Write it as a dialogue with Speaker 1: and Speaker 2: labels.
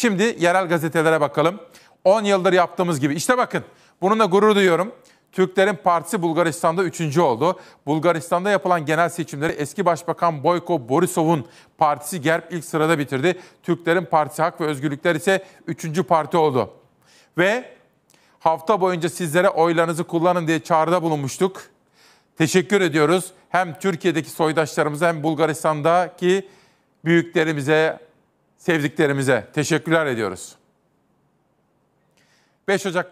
Speaker 1: Şimdi yerel gazetelere bakalım. 10 yıldır yaptığımız gibi. İşte bakın bununla gurur duyuyorum. Türklerin Partisi Bulgaristan'da üçüncü oldu. Bulgaristan'da yapılan genel seçimleri eski Başbakan Boyko Borisov'un partisi GERB ilk sırada bitirdi. Türklerin Partisi Hak ve Özgürlükler ise üçüncü parti oldu. Ve hafta boyunca sizlere oylarınızı kullanın diye çağrıda bulunmuştuk. Teşekkür ediyoruz. Hem Türkiye'deki soydaşlarımıza hem Bulgaristan'daki büyüklerimize, sevdiklerimize teşekkürler ediyoruz. 5 Ocak